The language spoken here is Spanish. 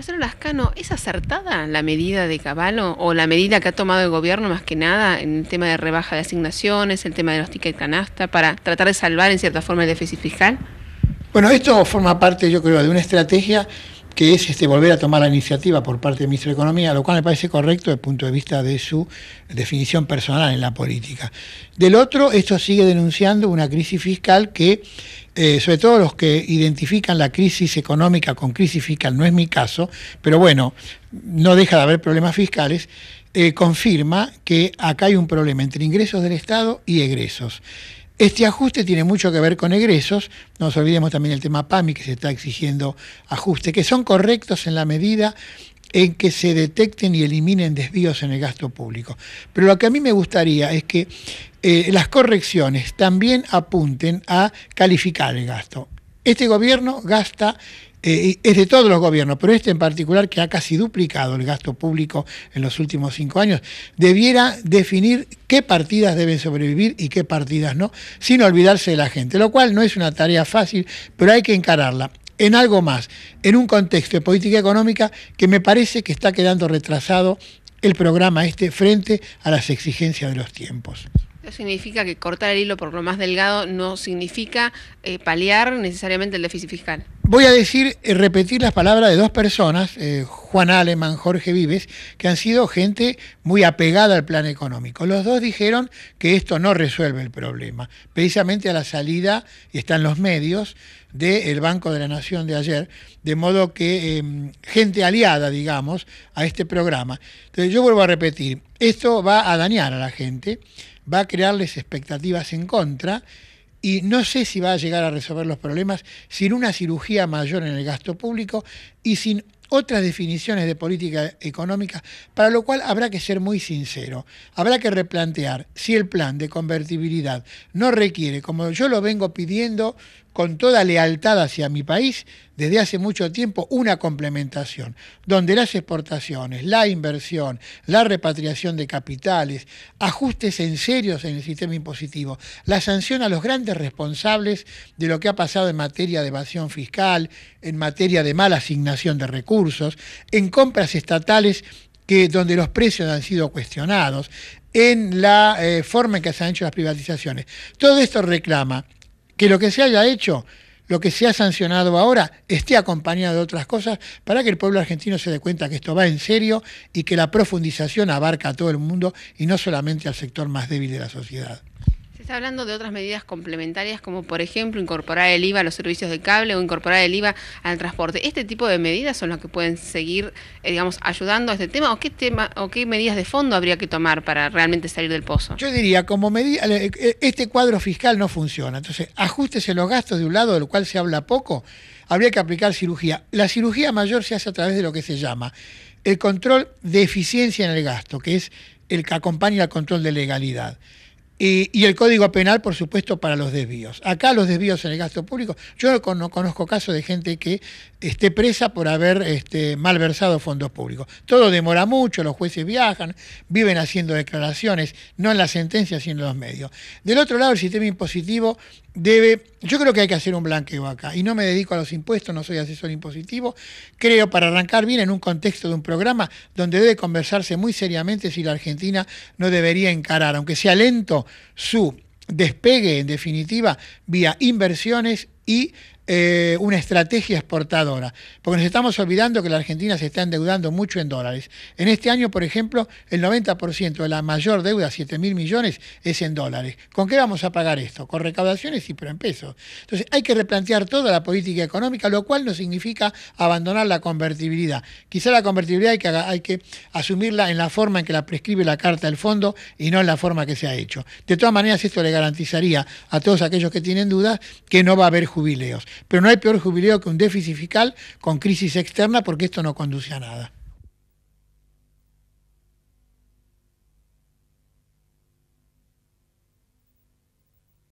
Profesor Lascano, ¿es acertada la medida de Caballo o la medida que ha tomado el gobierno más que nada en el tema de rebaja de asignaciones, el tema de los tickets canasta, para tratar de salvar en cierta forma el déficit fiscal? Bueno, esto forma parte, yo creo, de una estrategia que es este, volver a tomar la iniciativa por parte del ministro de Economía, lo cual me parece correcto desde el punto de vista de su definición personal en la política. Del otro, esto sigue denunciando una crisis fiscal que eh, sobre todo los que identifican la crisis económica con crisis fiscal, no es mi caso, pero bueno, no deja de haber problemas fiscales, eh, confirma que acá hay un problema entre ingresos del Estado y egresos. Este ajuste tiene mucho que ver con egresos, no nos olvidemos también el tema PAMI que se está exigiendo ajuste, que son correctos en la medida en que se detecten y eliminen desvíos en el gasto público. Pero lo que a mí me gustaría es que eh, las correcciones también apunten a calificar el gasto. Este gobierno gasta eh, es de todos los gobiernos, pero este en particular, que ha casi duplicado el gasto público en los últimos cinco años, debiera definir qué partidas deben sobrevivir y qué partidas no, sin olvidarse de la gente, lo cual no es una tarea fácil, pero hay que encararla en algo más, en un contexto de política económica que me parece que está quedando retrasado el programa este frente a las exigencias de los tiempos. Eso significa que cortar el hilo por lo más delgado no significa eh, paliar necesariamente el déficit fiscal. Voy a decir, eh, repetir las palabras de dos personas, eh, Juan Aleman, Jorge Vives, que han sido gente muy apegada al plan económico. Los dos dijeron que esto no resuelve el problema. Precisamente a la salida, y están los medios, del Banco de la Nación de ayer, de modo que em, gente aliada, digamos, a este programa. Entonces yo vuelvo a repetir, esto va a dañar a la gente, va a crearles expectativas en contra y no sé si va a llegar a resolver los problemas sin una cirugía mayor en el gasto público y sin otras definiciones de política económica, para lo cual habrá que ser muy sincero. Habrá que replantear si el plan de convertibilidad no requiere, como yo lo vengo pidiendo con toda lealtad hacia mi país, desde hace mucho tiempo una complementación, donde las exportaciones, la inversión, la repatriación de capitales, ajustes en serios en el sistema impositivo, la sanción a los grandes responsables de lo que ha pasado en materia de evasión fiscal, en materia de mala asignación de recursos, en compras estatales que, donde los precios han sido cuestionados, en la eh, forma en que se han hecho las privatizaciones. Todo esto reclama que lo que se haya hecho lo que se ha sancionado ahora esté acompañado de otras cosas para que el pueblo argentino se dé cuenta que esto va en serio y que la profundización abarca a todo el mundo y no solamente al sector más débil de la sociedad. Se está hablando de otras medidas complementarias como por ejemplo incorporar el IVA a los servicios de cable o incorporar el IVA al transporte. ¿Este tipo de medidas son las que pueden seguir, eh, digamos, ayudando a este tema? ¿O qué tema o qué medidas de fondo habría que tomar para realmente salir del pozo? Yo diría, como medida, eh, eh, este cuadro fiscal no funciona. Entonces, en los gastos de un lado, del cual se habla poco, habría que aplicar cirugía. La cirugía mayor se hace a través de lo que se llama el control de eficiencia en el gasto, que es el que acompaña al control de legalidad. Y, el código penal, por supuesto, para los desvíos. Acá los desvíos en el gasto público, yo no, conozco casos de gente que esté presa por haber este, malversado fondos públicos. Todo demora mucho, los jueces viajan, viven haciendo declaraciones, no en las sentencias, sino en los medios. Del otro lado, el sistema impositivo debe, yo creo que hay que hacer un blanqueo acá, y no me dedico a los impuestos, no soy asesor impositivo, creo para arrancar bien en un contexto de un programa donde debe conversarse muy seriamente si la Argentina no debería encarar, aunque sea lento, su despegue, en definitiva, vía inversiones y eh, una estrategia exportadora, porque nos estamos olvidando que la Argentina se está endeudando mucho en dólares. En este año, por ejemplo, el 90% de la mayor deuda, 7 mil millones, es en dólares. ¿Con qué vamos a pagar esto? Con recaudaciones, y pero en pesos. Entonces, hay que replantear toda la política económica, lo cual no significa abandonar la convertibilidad. Quizá la convertibilidad hay que, asumirla en la forma en que la prescribe la Carta del Fondo y no en la forma que se ha hecho. De todas maneras, esto le garantizaría a todos aquellos que tienen dudas que no va a haber jubileos. Pero no hay peor jubileo que un déficit fiscal con crisis externa porque esto no conduce a nada.